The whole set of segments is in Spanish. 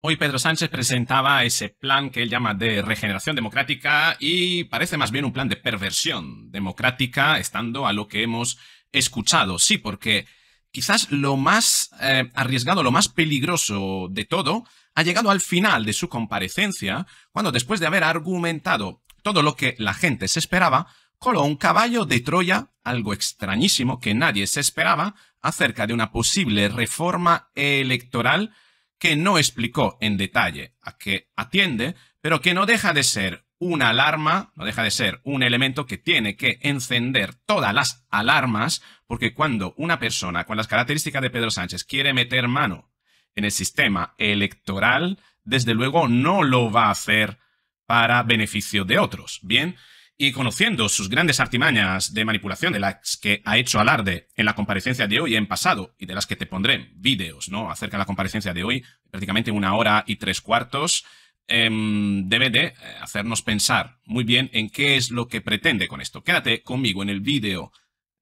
Hoy Pedro Sánchez presentaba ese plan que él llama de regeneración democrática y parece más bien un plan de perversión democrática, estando a lo que hemos escuchado. Sí, porque quizás lo más eh, arriesgado, lo más peligroso de todo, ha llegado al final de su comparecencia, cuando después de haber argumentado todo lo que la gente se esperaba, coló un caballo de Troya, algo extrañísimo que nadie se esperaba, acerca de una posible reforma electoral que no explicó en detalle a qué atiende, pero que no deja de ser una alarma, no deja de ser un elemento que tiene que encender todas las alarmas, porque cuando una persona con las características de Pedro Sánchez quiere meter mano en el sistema electoral, desde luego no lo va a hacer para beneficio de otros. Bien, y conociendo sus grandes artimañas de manipulación de las que ha hecho alarde en la comparecencia de hoy en pasado y de las que te pondré vídeos, ¿no? Acerca de la comparecencia de hoy, prácticamente una hora y tres cuartos, em, debe de eh, hacernos pensar muy bien en qué es lo que pretende con esto. Quédate conmigo en el vídeo,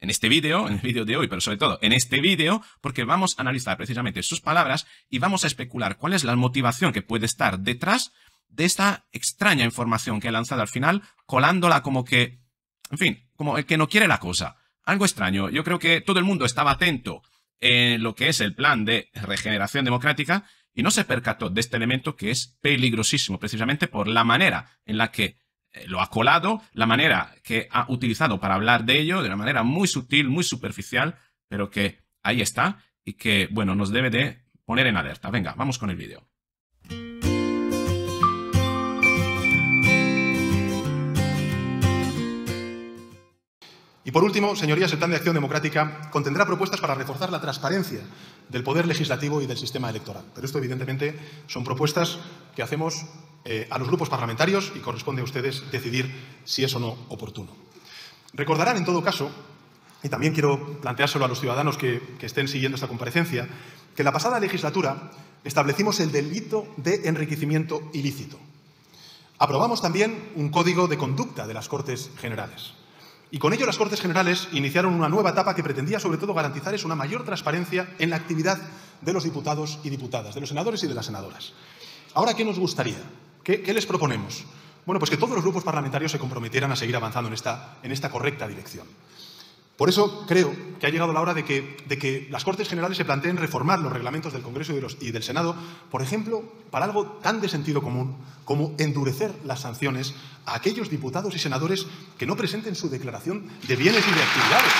en este vídeo, en el vídeo de hoy, pero sobre todo en este vídeo, porque vamos a analizar precisamente sus palabras y vamos a especular cuál es la motivación que puede estar detrás de esta extraña información que ha lanzado al final, colándola como que, en fin, como el que no quiere la cosa. Algo extraño. Yo creo que todo el mundo estaba atento en lo que es el plan de regeneración democrática y no se percató de este elemento que es peligrosísimo, precisamente por la manera en la que eh, lo ha colado, la manera que ha utilizado para hablar de ello, de una manera muy sutil, muy superficial, pero que ahí está y que, bueno, nos debe de poner en alerta. Venga, vamos con el vídeo. Y por último, señorías, el Plan de Acción Democrática contendrá propuestas para reforzar la transparencia del poder legislativo y del sistema electoral. Pero esto, evidentemente, son propuestas que hacemos eh, a los grupos parlamentarios y corresponde a ustedes decidir si es o no oportuno. Recordarán, en todo caso, y también quiero planteárselo a los ciudadanos que estén siguiendo esta comparecencia, que en la pasada legislatura establecimos el delito de enriquecimiento ilícito. Aprobamos también un código de conducta de las Cortes Generales. Y con ello las Cortes Generales iniciaron una nueva etapa que pretendía sobre todo garantizar es una mayor transparencia en la actividad de los diputados y diputadas, de los senadores y de las senadoras. Ahora, ¿qué nos gustaría? ¿Qué, les proponemos? Bueno, pues que todos los grupos parlamentarios se comprometieran a seguir avanzando esta, en esta correcta dirección. Por eso creo que ha llegado la hora de que, las Cortes Generales se planteen reformar los reglamentos del Congreso y, y, del Senado, por ejemplo, para algo tan de sentido común como endurecer las sanciones a aquellos diputados y senadores que no presenten su declaración de bienes y de actividades.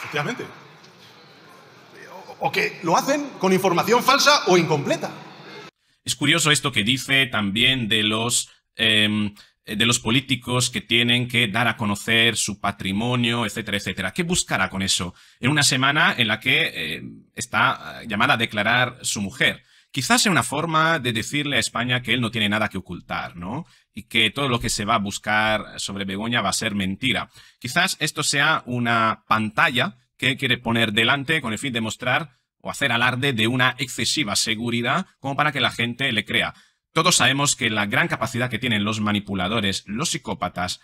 Efectivamente, o que lo hacen con información falsa o incompleta. Es curioso esto que dice también de los... Em, de los políticos que tienen que dar a conocer su patrimonio, etcétera, etcétera. ¿Qué buscará con eso? En una semana en la que em, está eh, llamada a declarar su mujer. Quizás sea una forma de decirle a España que él no tiene nada que ocultar, ¿no? Y que todo lo que se va a buscar sobre Begoña va a ser mentira. Quizás esto sea una pantalla que quiere poner delante con el fin de mostrar o hacer alarde de una excesiva seguridad como para que la gente le crea. Todos sabemos que la gran capacidad que tienen los manipuladores, los psicópatas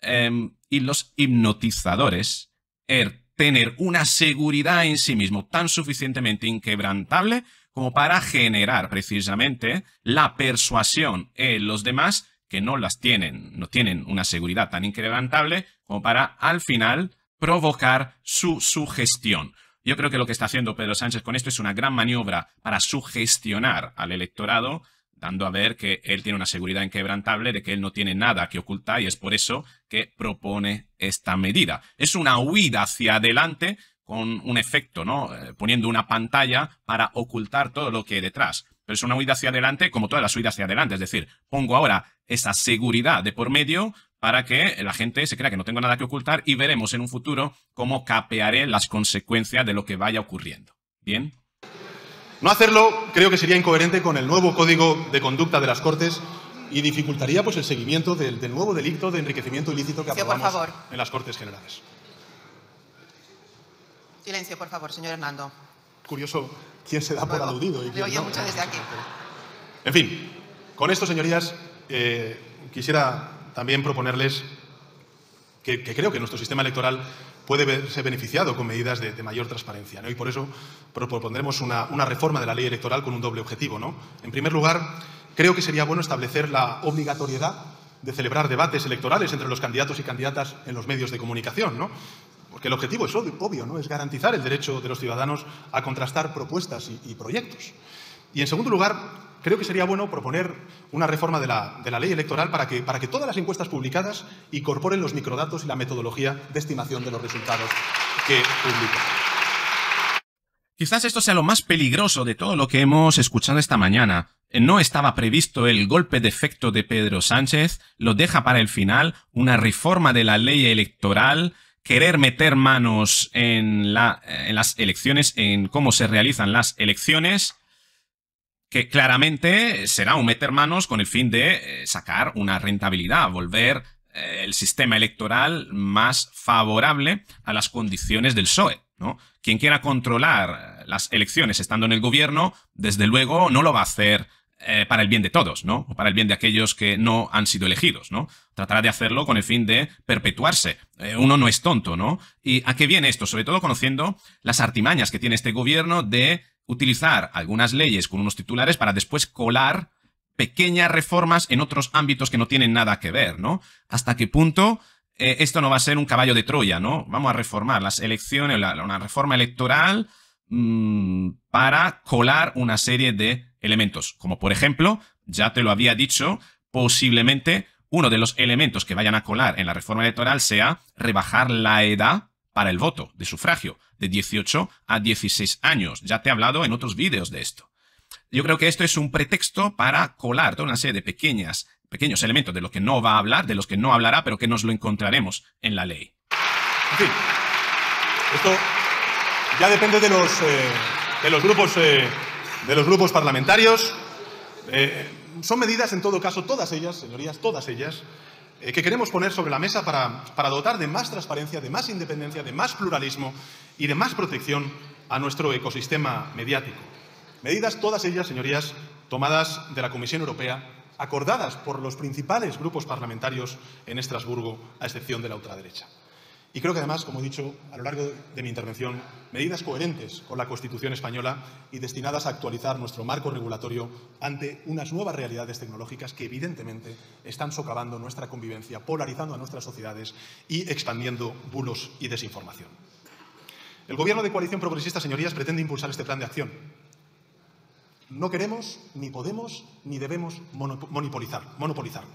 em, y los hipnotizadores es tener una seguridad en sí mismo tan suficientemente inquebrantable como para generar precisamente la persuasión en los demás que no las tienen, no tienen una seguridad tan inquebrantable como para al final provocar su sugestión. Yo creo que lo que está haciendo Pedro Sánchez con esto es una gran maniobra para sugestionar al electorado, dando a ver que él tiene una seguridad inquebrantable de que él no tiene nada que ocultar y es por eso que propone esta medida. Es una huida hacia adelante con un efecto, ¿no? Eh, poniendo una pantalla para ocultar todo lo que hay detrás. Pero es una huida hacia adelante como todas las huidas hacia adelante. Es decir, pongo ahora esa seguridad de por medio para que la gente se crea que no tengo nada que ocultar y veremos en un futuro cómo capearé las consecuencias de lo que vaya ocurriendo. ¿Bien? No hacerlo creo que sería incoherente con el nuevo código de conducta de las Cortes y dificultaría pues, el seguimiento del, nuevo delito de enriquecimiento ilícito que aprobamos en las Cortes Generales. Silencio, por favor, señor Hernando. Curioso quién se da por aludido. Y quién mucho desde aquí. En fin, con esto, señorías, eh, quisiera también proponerles que, creo que nuestro sistema electoral puede verse beneficiado con medidas de, mayor transparencia. ¿no? Y por eso propondremos una, reforma de la ley electoral con un doble objetivo. ¿no? En primer lugar, creo que sería bueno establecer la obligatoriedad de celebrar debates electorales entre los candidatos y candidatas en los medios de comunicación. Porque el objetivo es obvio, ¿no? es garantizar el derecho de los ciudadanos a contrastar propuestas y, y proyectos. Y en segundo lugar, creo que sería bueno proponer una reforma de la, ley electoral para que, para que todas las encuestas publicadas incorporen los microdatos y la metodología de estimación de los resultados que publican. Quizás esto sea lo más peligroso de todo lo que hemos escuchado esta mañana. No estaba previsto el golpe de efecto de Pedro Sánchez, lo deja para el final, una reforma de la ley electoral, querer meter manos en, en las elecciones, en cómo se realizan las elecciones, que claramente será un meter manos con el fin de eh, sacar una rentabilidad, volver eh, el sistema electoral más favorable a las condiciones del PSOE. ¿no? Quien quiera controlar las elecciones estando en el gobierno, desde luego no lo va a hacer eh, para el bien de todos, ¿no? O para el bien de aquellos que no han sido elegidos, ¿no? Tratará de hacerlo con el fin de perpetuarse. Eh, uno no es tonto, ¿no? ¿Y a qué viene esto? Sobre todo conociendo las artimañas que tiene este gobierno de utilizar algunas leyes con unos titulares para después colar pequeñas reformas en otros ámbitos que no tienen nada que ver, ¿no? ¿Hasta qué punto eh, esto no va a ser un caballo de Troya, ¿no? Vamos a reformar las elecciones, la, una reforma electoral Mm, para colar una serie de elementos, como por ejemplo, ya te lo había dicho, posiblemente uno de los elementos que vayan a colar en la reforma electoral sea rebajar la edad para el voto de sufragio de 18 a 16 años. Ya te he hablado en otros vídeos de esto. Yo creo que esto es un pretexto para colar toda una serie de pequeñas, pequeños elementos de los que no va a hablar, de los que no hablará, pero que nos lo encontraremos en la ley. En fin, esto ya depende de los, eh, los, grupos, eh, de los grupos parlamentarios. Eh, son medidas, en todo caso, todas ellas, señorías, todas ellas, que queremos poner sobre la mesa para dotar de más transparencia, de más independencia, de más pluralismo y de más protección a nuestro ecosistema mediático. Medidas, todas ellas, señorías, tomadas de la Comisión Europea, acordadas por los principales grupos parlamentarios en Estrasburgo, a excepción de la ultraderecha. Y creo que además, como he dicho a lo largo de mi intervención, medidas coherentes con la Constitución española y destinadas a actualizar nuestro marco regulatorio ante unas nuevas realidades tecnológicas que evidentemente están socavando nuestra convivencia, polarizando a nuestras sociedades y expandiendo bulos y desinformación. El Gobierno de coalición progresista, señorías, pretende impulsar este plan de acción. No queremos, ni podemos, ni debemos monopolizar, monopolizarlo.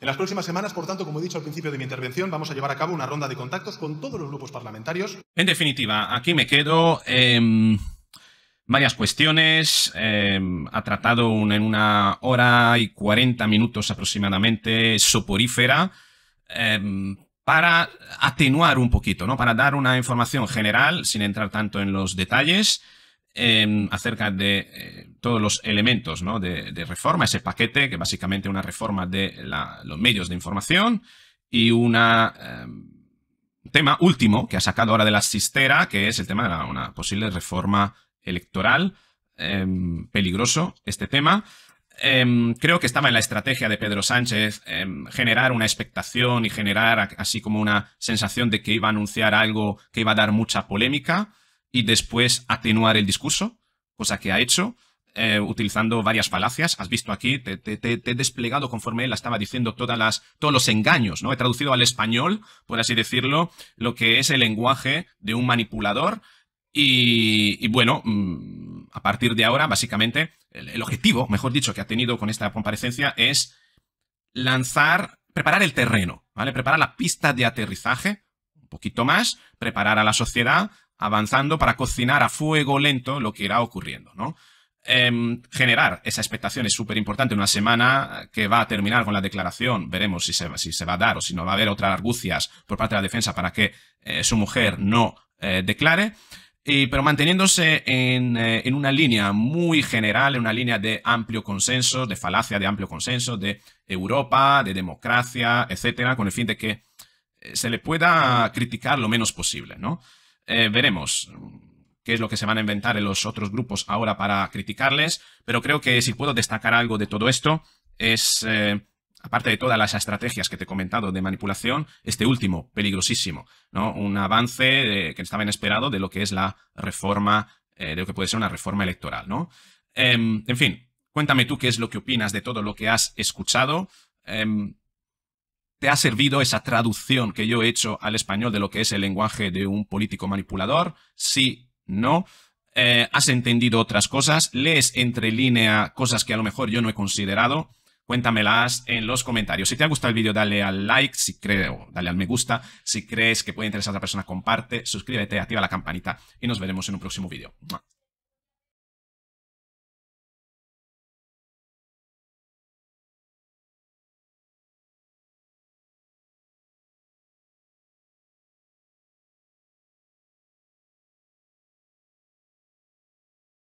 En las próximas semanas, por tanto, como he dicho al principio de mi intervención, vamos a llevar a cabo una ronda de contactos con todos los grupos parlamentarios. En definitiva, aquí me quedo. Em, varias cuestiones. Em, ha tratado en una hora y 40 minutos aproximadamente soporífera. Em, para atenuar un poquito, Para dar una información general, sin entrar tanto en los detalles. Em, acerca de eh, todos los elementos de, reforma, ese paquete que básicamente una reforma de los medios de información y em, un tema último que ha sacado ahora de la cistera, que es el tema de una posible reforma electoral. Em, peligroso este tema. creo que estaba en la estrategia de Pedro Sánchez generar una expectación y generar así como una sensación de que iba a anunciar algo que iba a dar mucha polémica y después atenuar el discurso, cosa que ha hecho, eh, utilizando varias falacias. Has visto aquí, te, he desplegado conforme él estaba diciendo todas las, todos los engaños, ¿no? He traducido al español, por así decirlo, lo que es el lenguaje de un manipulador. Y, bueno, mm, a partir de ahora, básicamente, el, el, objetivo, mejor dicho, que ha tenido con esta comparecencia es lanzar, preparar el terreno, ¿vale? Preparar la pista de aterrizaje, un poquito más, preparar a la sociedad avanzando para cocinar a fuego lento lo que irá ocurriendo, ¿no? Em, generar esa expectación es súper importante. Una semana que va a terminar con la declaración, veremos si se, si se, va a dar o si no va a haber otras argucias por parte de la defensa para que eh, su mujer no eh, declare. Y, pero manteniéndose en, eh, en, una línea muy general, en una línea de amplio consenso, de falacia de amplio consenso, de Europa, de democracia, etcétera, con el fin de que se le pueda criticar lo menos posible, ¿no? Eh, veremos qué es lo que se van a inventar en los otros grupos ahora para criticarles, pero creo que si puedo destacar algo de todo esto es, eh, aparte de todas las estrategias que te he comentado de manipulación, este último, peligrosísimo, ¿no? Un avance eh, que estaba inesperado de lo que es la reforma, eh, de lo que puede ser una reforma electoral, ¿no? Em, en fin, cuéntame tú qué es lo que opinas de todo lo que has escuchado. Em, te ha servido esa traducción que yo he hecho al español de lo que es el lenguaje de un político manipulador, sí, no. Eh, has entendido otras cosas, lees entre línea cosas que a lo mejor yo no he considerado, cuéntamelas en los comentarios. Si te ha gustado el vídeo, dale al like, si creo, dale al me gusta. Si crees que puede interesar a otra persona, comparte, suscríbete, activa la campanita y nos veremos en un próximo vídeo.